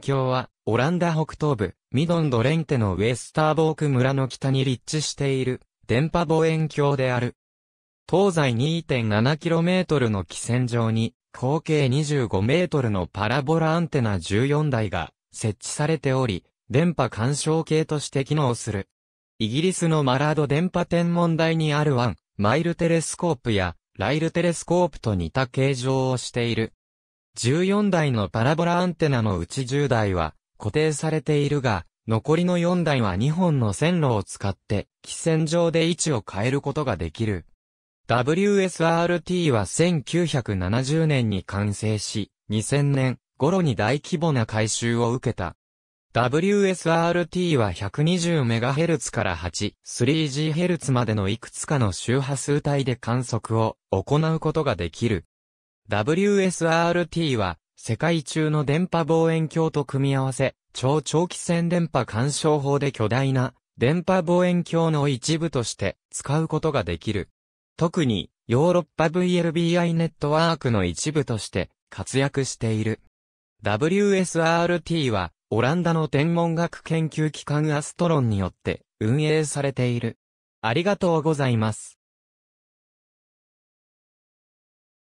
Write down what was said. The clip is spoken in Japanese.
峡は、オランダ北東部、ミドンドレンテのウェスターボーク村の北に立地している、電波望遠鏡である。東西 2.7km の基線上に、口径 25m のパラボラアンテナ14台が設置されており、電波干渉計として機能する。イギリスのマラード電波天文台にあるワン、マイルテレスコープや、ライルテレスコープと似た形状をしている、14台のパラボラアンテナのうち10台は固定されているが、残りの4台は2本の線路を使って、汽線上で位置を変えることができる。WSRT は1970年に完成し、2000年頃に大規模な改修を受けた。WSRT は 120MHz から 8-3GHz までのいくつかの周波数帯で観測を行うことができる。WSRT は、世界中の電波望遠鏡と組み合わせ、超長期線電波干渉法で巨大な電波望遠鏡の一部として使うことができる。特にヨーロッパ VLBI ネットワークの一部として活躍している。WSRT はオランダの天文学研究機関アストロンによって運営されている。ありがとうございます。